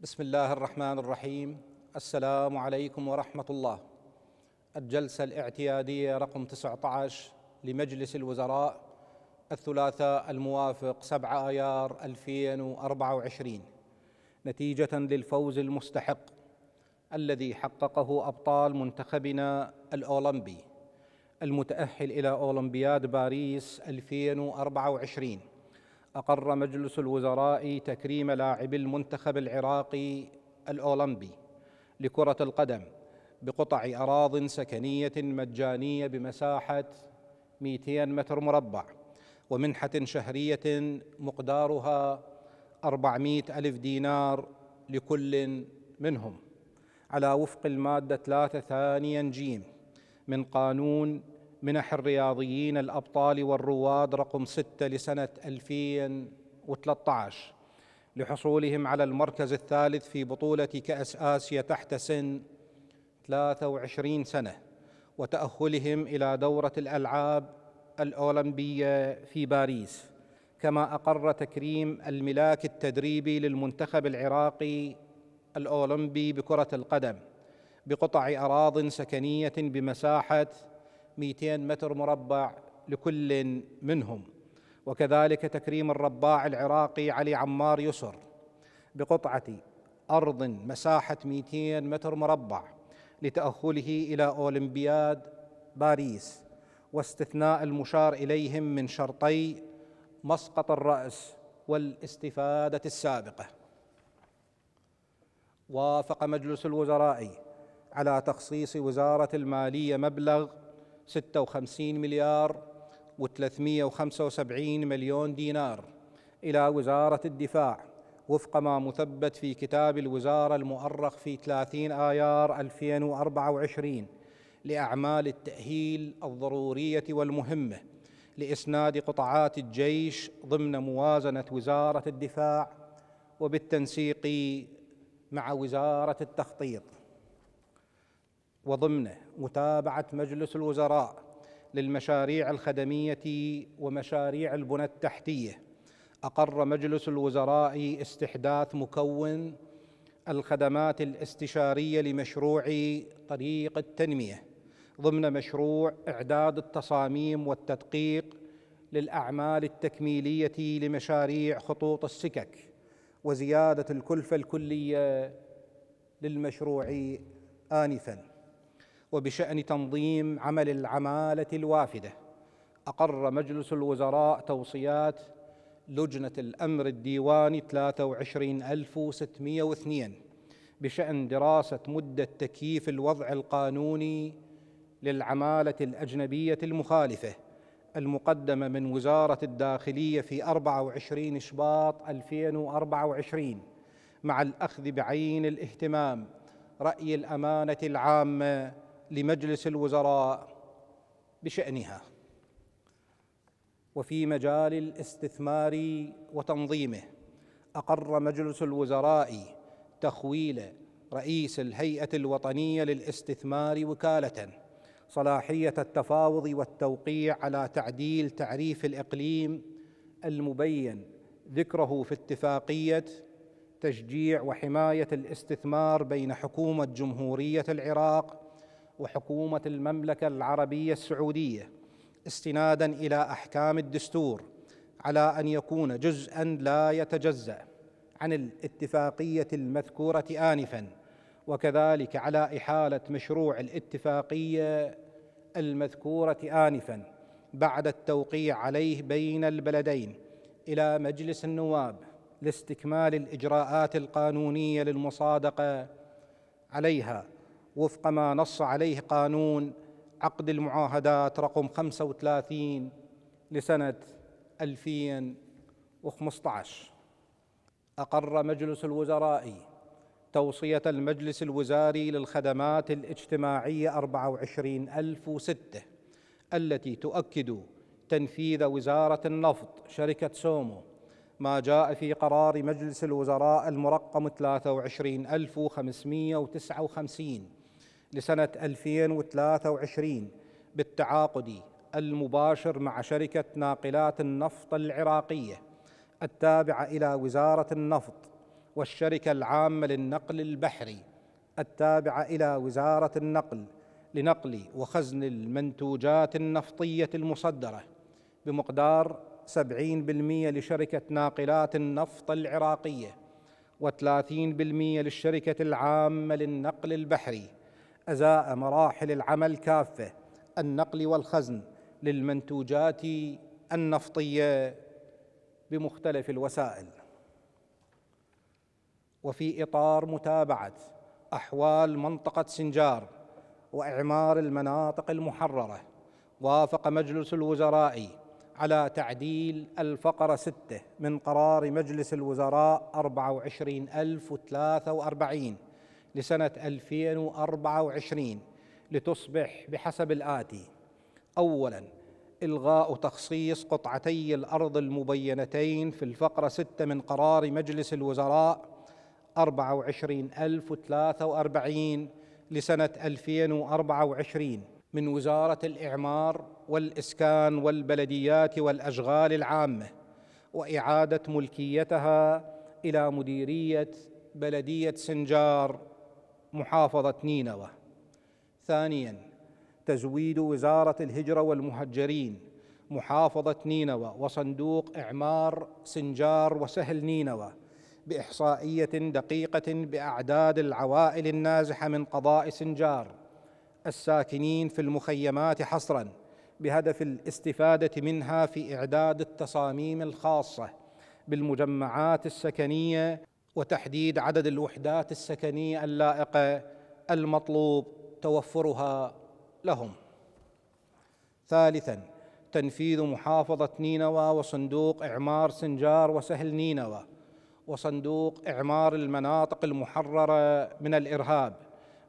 بسم الله الرحمن الرحيم السلام عليكم ورحمة الله الجلسة الاعتيادية رقم 19 لمجلس الوزراء الثلاثاء الموافق 7 ايار 2024 نتيجة للفوز المستحق الذي حققه أبطال منتخبنا الأولمبي المتأهل إلى أولمبياد باريس 2024 أقر مجلس الوزراء تكريم لاعبي المنتخب العراقي الأولمبي لكرة القدم بقطع أراض سكنية مجانية بمساحة 200 متر مربع ومنحة شهرية مقدارها 400 ألف دينار لكل منهم على وفق المادة 3 ثانيا جيم من قانون منح الرياضيين الأبطال والرواد رقم ستة لسنة 2013 لحصولهم على المركز الثالث في بطولة كأس آسيا تحت سن 23 سنة وتأهلهم إلى دورة الألعاب الأولمبية في باريس كما أقر تكريم الملاك التدريبي للمنتخب العراقي الأولمبي بكرة القدم بقطع أراض سكنية بمساحة 200 متر مربع لكل منهم وكذلك تكريم الرباع العراقي علي عمار يسر بقطعة أرض مساحة 200 متر مربع لتأهله إلى أولمبياد باريس واستثناء المشار إليهم من شرطي مسقط الرأس والاستفادة السابقة وافق مجلس الوزراء على تخصيص وزارة المالية مبلغ 56 مليار و375 مليون دينار إلى وزارة الدفاع وفق ما مثبت في كتاب الوزارة المؤرخ في 30 آيار 2024 لأعمال التأهيل الضرورية والمهمة لإسناد قطعات الجيش ضمن موازنة وزارة الدفاع وبالتنسيق مع وزارة التخطيط وضمنه متابعه مجلس الوزراء للمشاريع الخدميه ومشاريع البنى التحتيه اقر مجلس الوزراء استحداث مكون الخدمات الاستشاريه لمشروع طريق التنميه ضمن مشروع اعداد التصاميم والتدقيق للاعمال التكميليه لمشاريع خطوط السكك وزياده الكلفه الكليه للمشروع آنفاً وبشان تنظيم عمل العماله الوافده اقر مجلس الوزراء توصيات لجنه الامر الديواني 23602 بشان دراسه مده تكييف الوضع القانوني للعماله الاجنبيه المخالفه المقدمه من وزاره الداخليه في 24 شباط 2024 مع الاخذ بعين الاهتمام راي الامانه العامه لمجلس الوزراء بشانها وفي مجال الاستثمار وتنظيمه اقر مجلس الوزراء تخويل رئيس الهيئه الوطنيه للاستثمار وكاله صلاحيه التفاوض والتوقيع على تعديل تعريف الاقليم المبين ذكره في اتفاقيه تشجيع وحمايه الاستثمار بين حكومه جمهوريه العراق وحكومه المملكه العربيه السعوديه استنادا الى احكام الدستور على ان يكون جزءا لا يتجزا عن الاتفاقيه المذكوره انفا وكذلك على احاله مشروع الاتفاقيه المذكوره انفا بعد التوقيع عليه بين البلدين الى مجلس النواب لاستكمال الاجراءات القانونيه للمصادقه عليها وفق ما نص عليه قانون عقد المعاهدات رقم 35 لسنة 2015 أقر مجلس الوزراء توصية المجلس الوزاري للخدمات الاجتماعية 24006 التي تؤكد تنفيذ وزارة النفط شركة سومو ما جاء في قرار مجلس الوزراء المرقم 23559 لسنة 2023 بالتعاقد المباشر مع شركة ناقلات النفط العراقية التابعة إلى وزارة النفط والشركة العامة للنقل البحري التابعة إلى وزارة النقل لنقل وخزن المنتوجات النفطية المصدرة بمقدار 70% لشركة ناقلات النفط العراقية و30% للشركة العامة للنقل البحري أزاء مراحل العمل كافة النقل والخزن للمنتوجات النفطية بمختلف الوسائل وفي إطار متابعة أحوال منطقة سنجار وإعمار المناطق المحررة وافق مجلس الوزراء على تعديل الفقرة 6 من قرار مجلس الوزراء 24043 لسنة 2024 لتصبح بحسب الآتي أولا إلغاء تخصيص قطعتي الأرض المبينتين في الفقرة 6 من قرار مجلس الوزراء 24043 لسنة 2024 من وزارة الإعمار والإسكان والبلديات والأشغال العامة وإعادة ملكيتها إلى مديرية بلدية سنجار محافظة نينوى ثانيا تزويد وزارة الهجرة والمهجرين محافظة نينوى وصندوق إعمار سنجار وسهل نينوى بإحصائية دقيقة بأعداد العوائل النازحة من قضاء سنجار الساكنين في المخيمات حصرا بهدف الاستفادة منها في إعداد التصاميم الخاصة بالمجمعات السكنية وتحديد عدد الوحدات السكنيه اللائقه المطلوب توفرها لهم ثالثا تنفيذ محافظه نينوى وصندوق اعمار سنجار وسهل نينوى وصندوق اعمار المناطق المحرره من الارهاب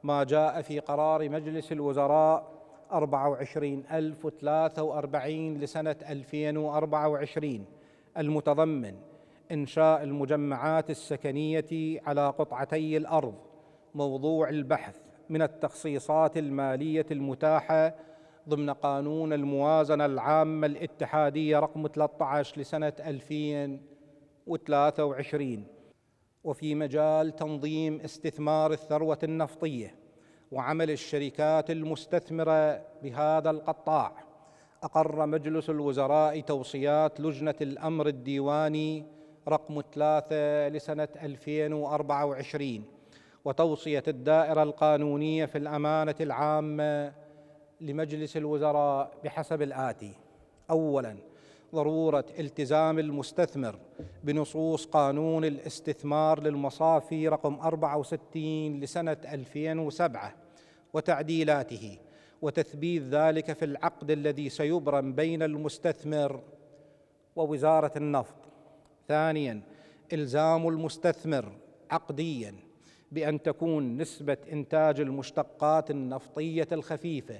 ما جاء في قرار مجلس الوزراء 24043 لسنه 2024 المتضمن انشاء المجمعات السكنيه على قطعتي الارض موضوع البحث من التخصيصات الماليه المتاحه ضمن قانون الموازنه العامه الاتحاديه رقم 13 لسنه 2023 وفي مجال تنظيم استثمار الثروه النفطيه وعمل الشركات المستثمره بهذا القطاع اقر مجلس الوزراء توصيات لجنه الامر الديواني رقم ثلاثة لسنة 2024 وتوصية الدائرة القانونية في الأمانة العامة لمجلس الوزراء بحسب الآتي أولاً ضروره التزام المستثمر بنصوص قانون الاستثمار للمصافي رقم 64 لسنه 2007 وتعديلاته وتثبيت ذلك في العقد الذي سيبرم بين المستثمر ووزاره النفط ثانيا الزام المستثمر عقديا بان تكون نسبه انتاج المشتقات النفطيه الخفيفه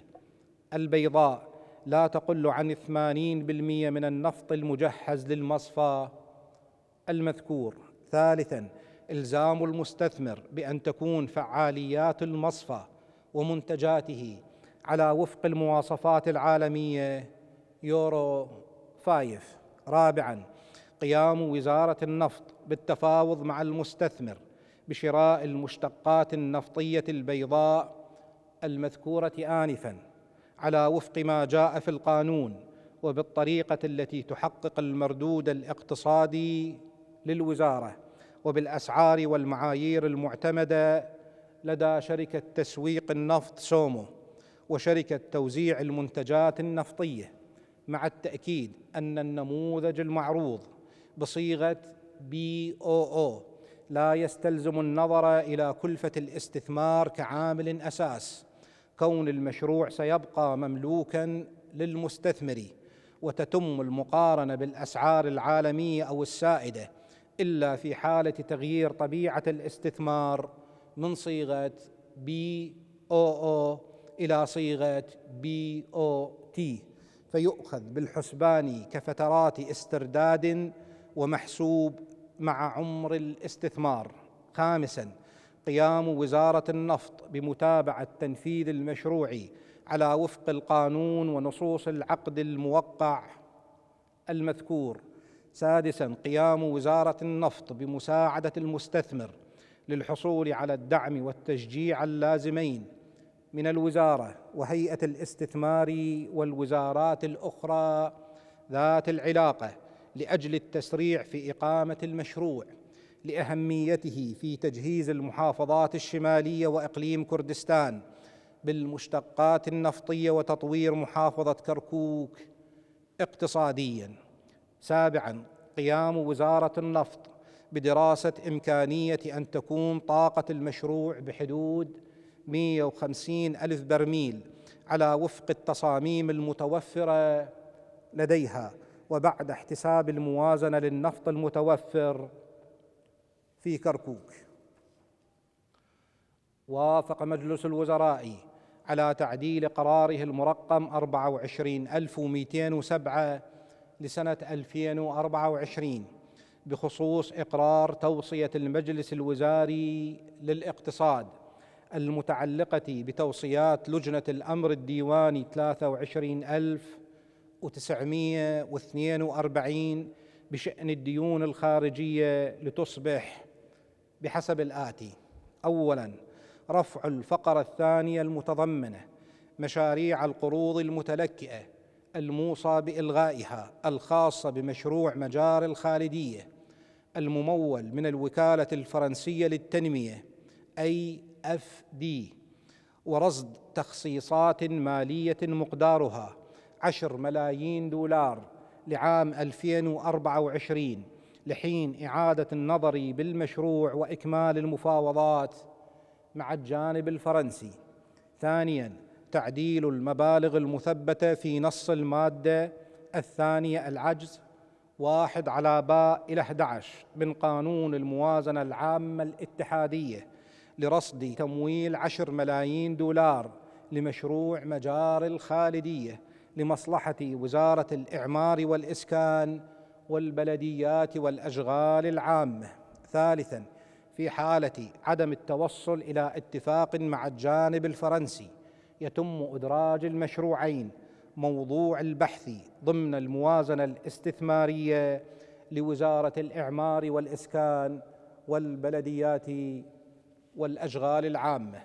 البيضاء لا تقل عن 80% من النفط المجهز للمصفى المذكور ثالثا الزام المستثمر بان تكون فعاليات المصفى ومنتجاته على وفق المواصفات العالميه يورو فايف رابعا قيام وزاره النفط بالتفاوض مع المستثمر بشراء المشتقات النفطيه البيضاء المذكوره انفا على وفق ما جاء في القانون وبالطريقه التي تحقق المردود الاقتصادي للوزاره وبالاسعار والمعايير المعتمده لدى شركه تسويق النفط سومو وشركه توزيع المنتجات النفطيه مع التاكيد ان النموذج المعروض بصيغه بي او او لا يستلزم النظر الى كلفه الاستثمار كعامل اساس كون المشروع سيبقى مملوكا للمستثمر وتتم المقارنه بالاسعار العالميه او السائده الا في حاله تغيير طبيعه الاستثمار من صيغه بي او او الى صيغه بي او تي فيؤخذ بالحسبان كفترات استرداد ومحسوب مع عمر الاستثمار خامسا قيام وزاره النفط بمتابعه تنفيذ المشروع على وفق القانون ونصوص العقد الموقع المذكور سادسا قيام وزاره النفط بمساعده المستثمر للحصول على الدعم والتشجيع اللازمين من الوزاره وهيئه الاستثمار والوزارات الاخرى ذات العلاقه لاجل التسريع في اقامه المشروع لاهميته في تجهيز المحافظات الشماليه واقليم كردستان بالمشتقات النفطيه وتطوير محافظه كركوك اقتصاديا سابعا قيام وزاره النفط بدراسه امكانيه ان تكون طاقه المشروع بحدود 150 الف برميل على وفق التصاميم المتوفره لديها وبعد احتساب الموازنة للنفط المتوفر في كركوك وافق مجلس الوزراء على تعديل قراره المرقم 24207 لسنة 2024 بخصوص إقرار توصية المجلس الوزاري للاقتصاد المتعلقة بتوصيات لجنة الأمر الديواني 23000 1942 بشأن الديون الخارجية لتصبح بحسب الآتي أولا رفع الفقرة الثانية المتضمنة مشاريع القروض المتلكئة الموصى بإلغائها الخاصة بمشروع مجار الخالدية الممول من الوكالة الفرنسية للتنمية أي اف دي ورصد تخصيصات مالية مقدارها عشر ملايين دولار لعام 2024 لحين إعادة النظر بالمشروع وإكمال المفاوضات مع الجانب الفرنسي ثانيا تعديل المبالغ المثبتة في نص المادة الثانية العجز واحد على باء إلى 11 من قانون الموازنة العامة الاتحادية لرصد تمويل 10 ملايين دولار لمشروع مجاري الخالدية لمصلحه وزاره الاعمار والاسكان والبلديات والاشغال العامه ثالثا في حاله عدم التوصل الى اتفاق مع الجانب الفرنسي يتم ادراج المشروعين موضوع البحث ضمن الموازنه الاستثماريه لوزاره الاعمار والاسكان والبلديات والاشغال العامه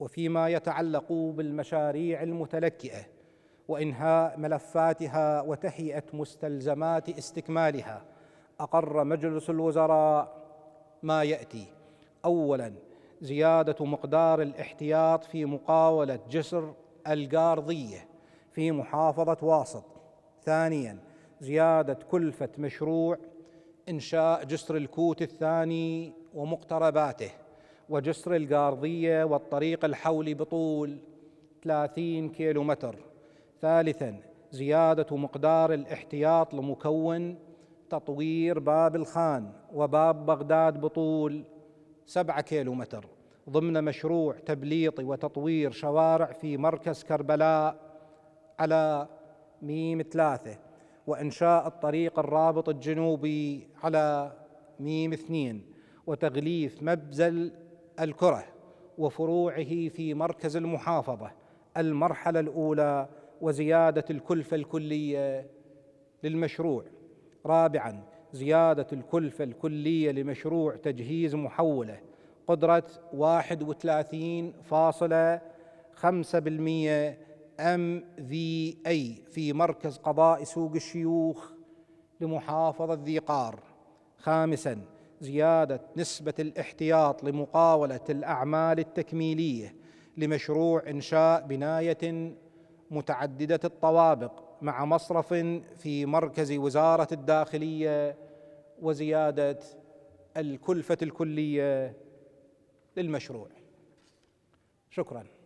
وفيما يتعلق بالمشاريع المتلكئه وانهاء ملفاتها وتهيئه مستلزمات استكمالها اقر مجلس الوزراء ما ياتي اولا زياده مقدار الاحتياط في مقاوله جسر القارضيه في محافظه واسط ثانيا زياده كلفه مشروع انشاء جسر الكوت الثاني ومقترباته وجسر القارضية والطريق الحولي بطول 30 كيلو متر ثالثا زيادة مقدار الاحتياط لمكون تطوير باب الخان وباب بغداد بطول 7 كيلو متر ضمن مشروع تبليط وتطوير شوارع في مركز كربلاء على ميم ثلاثة وإنشاء الطريق الرابط الجنوبي على ميم اثنين وتغليف مبزل الكره وفروعه في مركز المحافظه المرحله الاولى وزياده الكلفه الكليه للمشروع رابعا زياده الكلفه الكليه لمشروع تجهيز محوله قدره 31.5% ام في اي في مركز قضاء سوق الشيوخ لمحافظه ذي قار خامسا زياده نسبه الاحتياط لمقاوله الاعمال التكميليه لمشروع انشاء بنايه متعدده الطوابق مع مصرف في مركز وزاره الداخليه وزياده الكلفه الكليه للمشروع شكرا